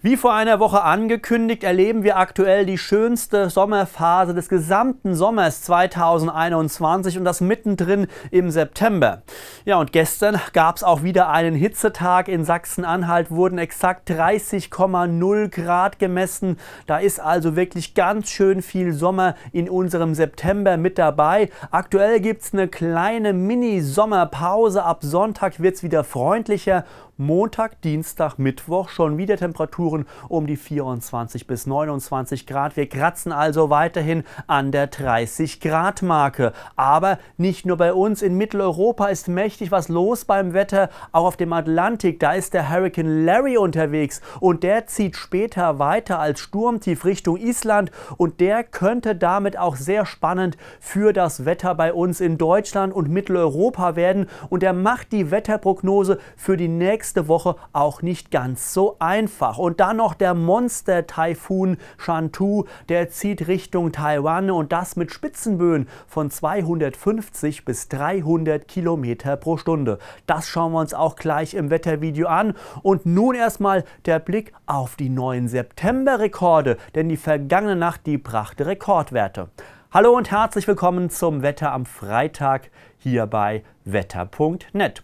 Wie vor einer Woche angekündigt, erleben wir aktuell die schönste Sommerphase des gesamten Sommers 2021 und das mittendrin im September. Ja, und gestern gab es auch wieder einen Hitzetag. In Sachsen-Anhalt wurden exakt 30,0 Grad gemessen. Da ist also wirklich ganz schön viel Sommer in unserem September mit dabei. Aktuell gibt es eine kleine Mini-Sommerpause. Ab Sonntag wird es wieder freundlicher. Montag, Dienstag, Mittwoch schon wieder Temperatur Temperaturen um die 24 bis 29 Grad. Wir kratzen also weiterhin an der 30 Grad Marke. Aber nicht nur bei uns, in Mitteleuropa ist mächtig was los beim Wetter. Auch auf dem Atlantik, da ist der Hurricane Larry unterwegs und der zieht später weiter als Sturmtief Richtung Island und der könnte damit auch sehr spannend für das Wetter bei uns in Deutschland und Mitteleuropa werden und er macht die Wetterprognose für die nächste Woche auch nicht ganz so einfach. Und dann noch der Monster-Taifun Shantou, der zieht Richtung Taiwan und das mit Spitzenböen von 250 bis 300 Kilometer pro Stunde. Das schauen wir uns auch gleich im Wettervideo an. Und nun erstmal der Blick auf die neuen September-Rekorde, denn die vergangene Nacht, die brachte Rekordwerte. Hallo und herzlich willkommen zum Wetter am Freitag hier bei wetter.net.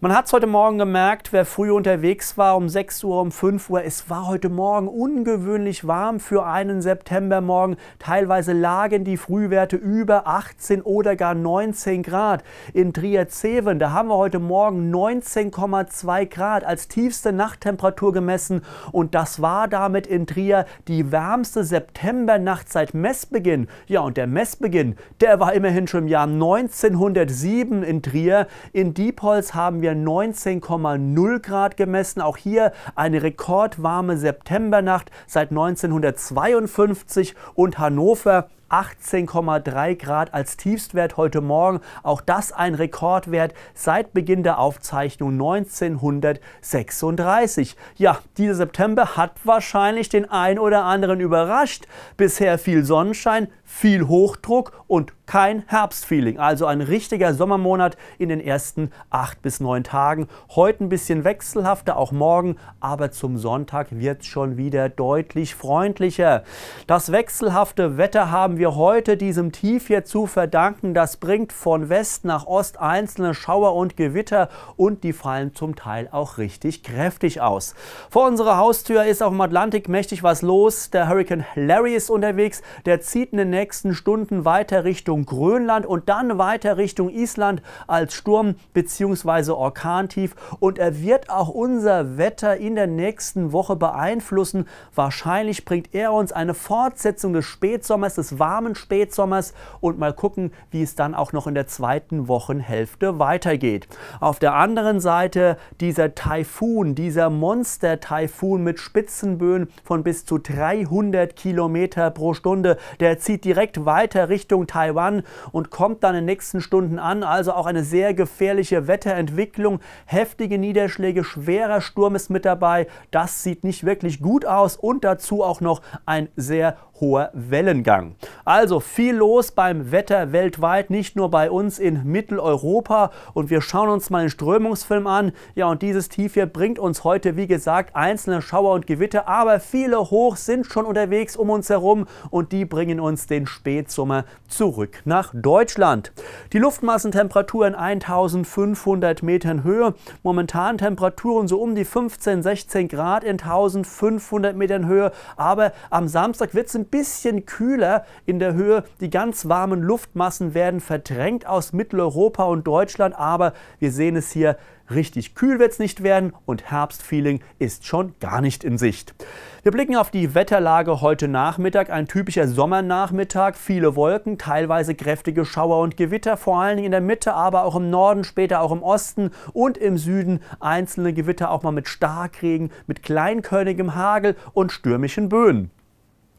Man hat es heute Morgen gemerkt, wer früh unterwegs war, um 6 Uhr, um 5 Uhr, es war heute Morgen ungewöhnlich warm für einen Septembermorgen. Teilweise lagen die Frühwerte über 18 oder gar 19 Grad. In Trier-Zeven, da haben wir heute Morgen 19,2 Grad als tiefste Nachttemperatur gemessen und das war damit in Trier die wärmste Septembernacht seit Messbeginn. Ja, und der Messbeginn, der war immerhin schon im Jahr 1907 in Trier. In Diepholz haben wir wir 19,0 Grad gemessen. Auch hier eine rekordwarme Septembernacht seit 1952 und Hannover 18,3 Grad als Tiefstwert heute Morgen. Auch das ein Rekordwert seit Beginn der Aufzeichnung 1936. Ja, dieser September hat wahrscheinlich den ein oder anderen überrascht. Bisher viel Sonnenschein, viel Hochdruck und kein Herbstfeeling. Also ein richtiger Sommermonat in den ersten acht bis neun Tagen. Heute ein bisschen wechselhafter, auch morgen, aber zum Sonntag wird es schon wieder deutlich freundlicher. Das wechselhafte Wetter haben wir heute diesem Tief hier zu verdanken. Das bringt von West nach Ost einzelne Schauer und Gewitter und die fallen zum Teil auch richtig kräftig aus. Vor unserer Haustür ist auf dem Atlantik mächtig was los. Der Hurrikan Larry ist unterwegs. Der zieht in den nächsten Stunden weiter Richtung Grönland und dann weiter Richtung Island als Sturm bzw. Orkantief. Und er wird auch unser Wetter in der nächsten Woche beeinflussen. Wahrscheinlich bringt er uns eine Fortsetzung des Spätsommers, des warmen Spätsommers und mal gucken, wie es dann auch noch in der zweiten Wochenhälfte weitergeht. Auf der anderen Seite dieser Taifun, dieser Monster-Taifun mit Spitzenböen von bis zu 300 Kilometer pro Stunde, der zieht direkt weiter Richtung Taiwan und kommt dann in den nächsten Stunden an. Also auch eine sehr gefährliche Wetterentwicklung, heftige Niederschläge, schwerer Sturm ist mit dabei. Das sieht nicht wirklich gut aus und dazu auch noch ein sehr hoher Wellengang. Also viel los beim Wetter weltweit, nicht nur bei uns in Mitteleuropa. Und wir schauen uns mal den Strömungsfilm an. Ja, und dieses Tief hier bringt uns heute, wie gesagt, einzelne Schauer und Gewitter, aber viele hoch sind schon unterwegs um uns herum und die bringen uns den Spätsommer zurück nach Deutschland. Die Luftmassentemperatur in 1500 Metern Höhe, momentan Temperaturen so um die 15, 16 Grad in 1500 Metern Höhe, aber am Samstag wird es ein bisschen kühler in der Höhe. Die ganz warmen Luftmassen werden verdrängt aus Mitteleuropa und Deutschland, aber wir sehen es hier, richtig kühl wird es nicht werden und Herbstfeeling ist schon gar nicht in Sicht. Wir blicken auf die Wetterlage heute Nachmittag, ein typischer Sommernachmittag, viele Wolken, teilweise kräftige Schauer und Gewitter, vor allen Dingen in der Mitte, aber auch im Norden, später auch im Osten und im Süden einzelne Gewitter auch mal mit Starkregen, mit kleinkörnigem Hagel und stürmischen Böen.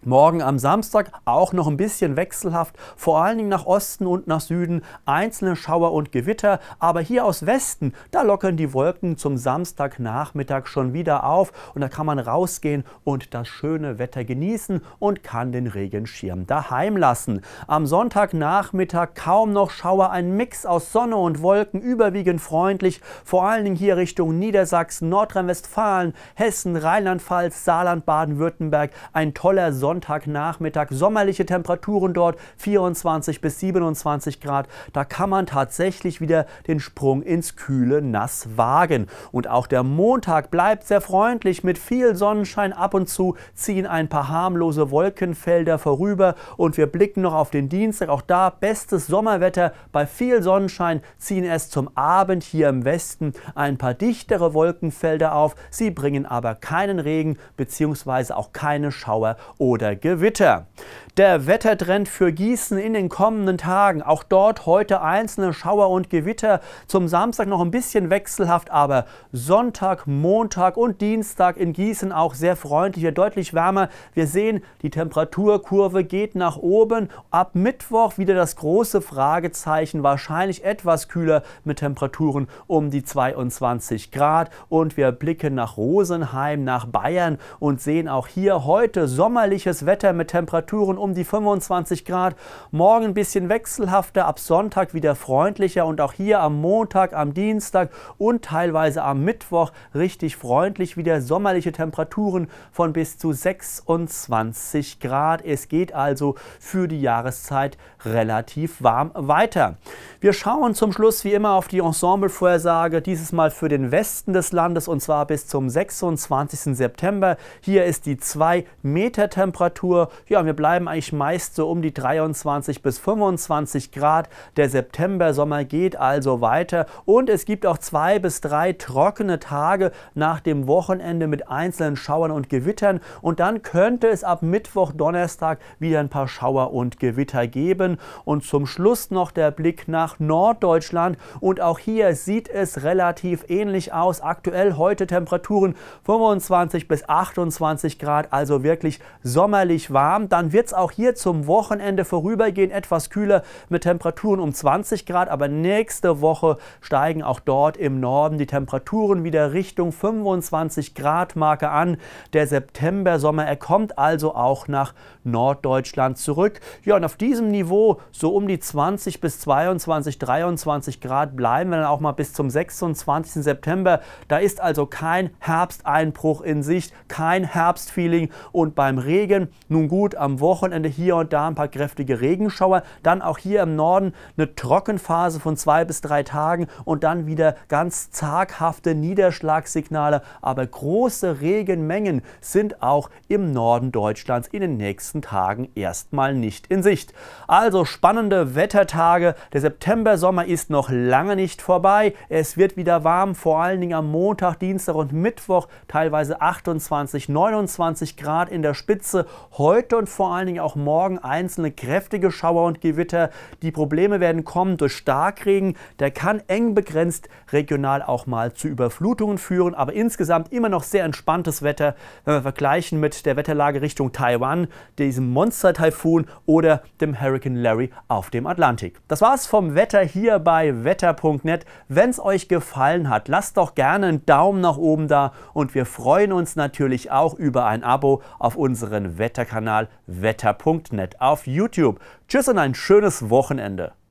Morgen am Samstag auch noch ein bisschen wechselhaft, vor allen Dingen nach Osten und nach Süden, einzelne Schauer und Gewitter, aber hier aus Westen, da lockern die Wolken zum Samstagnachmittag schon wieder auf und da kann man rausgehen und das schöne Wetter genießen und kann den Regenschirm daheim lassen. Am Sonntagnachmittag kaum noch Schauer, ein Mix aus Sonne und Wolken, überwiegend freundlich, vor allen Dingen hier Richtung Niedersachsen, Nordrhein-Westfalen, Hessen, Rheinland-Pfalz, Saarland, Baden-Württemberg, ein toller Sonntag Sonntagnachmittag. Sommerliche Temperaturen dort 24 bis 27 Grad. Da kann man tatsächlich wieder den Sprung ins kühle Nass wagen. Und auch der Montag bleibt sehr freundlich mit viel Sonnenschein. Ab und zu ziehen ein paar harmlose Wolkenfelder vorüber und wir blicken noch auf den Dienstag. Auch da bestes Sommerwetter bei viel Sonnenschein ziehen es zum Abend hier im Westen ein paar dichtere Wolkenfelder auf. Sie bringen aber keinen Regen bzw. auch keine Schauer oder oder Gewitter. Der Wettertrend für Gießen in den kommenden Tagen. Auch dort heute einzelne Schauer und Gewitter. Zum Samstag noch ein bisschen wechselhaft, aber Sonntag, Montag und Dienstag in Gießen auch sehr freundlich, deutlich wärmer. Wir sehen, die Temperaturkurve geht nach oben. Ab Mittwoch wieder das große Fragezeichen. Wahrscheinlich etwas kühler mit Temperaturen um die 22 Grad. Und wir blicken nach Rosenheim, nach Bayern und sehen auch hier heute sommerliches Wetter mit Temperaturen um um die 25 Grad. Morgen ein bisschen wechselhafter, ab Sonntag wieder freundlicher und auch hier am Montag, am Dienstag und teilweise am Mittwoch richtig freundlich wieder sommerliche Temperaturen von bis zu 26 Grad. Es geht also für die Jahreszeit relativ warm weiter. Wir schauen zum Schluss wie immer auf die Ensemble-Vorhersage, dieses Mal für den Westen des Landes und zwar bis zum 26. September. Hier ist die 2-Meter-Temperatur. Ja, wir bleiben eigentlich ich meist so um die 23 bis 25 Grad. Der September-Sommer geht also weiter und es gibt auch zwei bis drei trockene Tage nach dem Wochenende mit einzelnen Schauern und Gewittern und dann könnte es ab Mittwoch, Donnerstag wieder ein paar Schauer und Gewitter geben. Und zum Schluss noch der Blick nach Norddeutschland und auch hier sieht es relativ ähnlich aus. Aktuell heute Temperaturen 25 bis 28 Grad, also wirklich sommerlich warm. Dann wird es auch hier zum Wochenende vorübergehend etwas kühler mit Temperaturen um 20 Grad, aber nächste Woche steigen auch dort im Norden die Temperaturen wieder Richtung 25 Grad Marke an. Der September-Sommer, er kommt also auch nach Norddeutschland zurück. Ja, und auf diesem Niveau, so um die 20 bis 22, 23 Grad bleiben wir dann auch mal bis zum 26. September. Da ist also kein Herbsteinbruch in Sicht, kein Herbstfeeling und beim Regen, nun gut, am Wochenende Wochenende hier und da ein paar kräftige Regenschauer. Dann auch hier im Norden eine Trockenphase von zwei bis drei Tagen und dann wieder ganz zaghafte Niederschlagssignale. Aber große Regenmengen sind auch im Norden Deutschlands in den nächsten Tagen erstmal nicht in Sicht. Also spannende Wettertage. Der September-Sommer ist noch lange nicht vorbei. Es wird wieder warm, vor allen Dingen am Montag, Dienstag und Mittwoch teilweise 28, 29 Grad in der Spitze. Heute und vor allen Dingen Dingen auch morgen einzelne kräftige Schauer und Gewitter. Die Probleme werden kommen durch Starkregen. Der kann eng begrenzt regional auch mal zu Überflutungen führen. Aber insgesamt immer noch sehr entspanntes Wetter, wenn wir vergleichen mit der Wetterlage Richtung Taiwan, diesem Monster-Taifun oder dem Hurricane Larry auf dem Atlantik. Das war's vom Wetter hier bei wetter.net. Wenn es euch gefallen hat, lasst doch gerne einen Daumen nach oben da und wir freuen uns natürlich auch über ein Abo auf unseren Wetterkanal Wetter auf YouTube. Tschüss und ein schönes Wochenende.